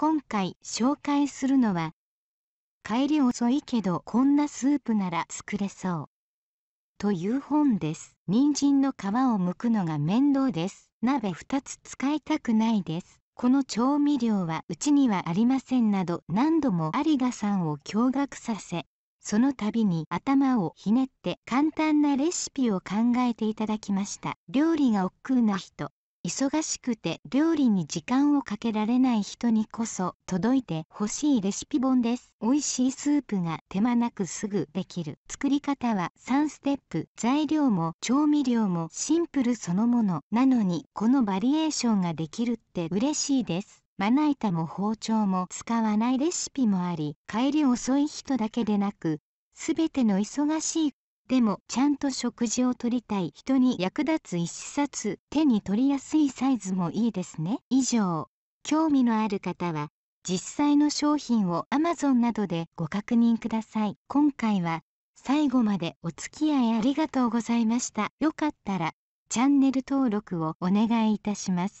今回紹介するのは帰り遅いけどこんなスープなら作れそうという本です人参の皮を剥くのが面倒です鍋2つ使いたくないですこの調味料はうちにはありませんなど何度も有賀さんを驚愕させその度に頭をひねって簡単なレシピを考えていただきました料理が億劫な人忙しくて料理に時間をかけられない人にこそ届いてほしいレシピ本です美味しいスープが手間なくすぐできる作り方は3ステップ材料も調味料もシンプルそのものなのにこのバリエーションができるって嬉しいですまな板も包丁も使わないレシピもあり帰り遅い人だけでなくすべての忙しいでもちゃんと食事をとりたい人に役立つ1冊手に取りやすいサイズもいいですね。以上、興味のある方は実際の商品を Amazon などでご確認ください。今回は最後までお付き合いありがとうございました。よかったらチャンネル登録をお願いいたします。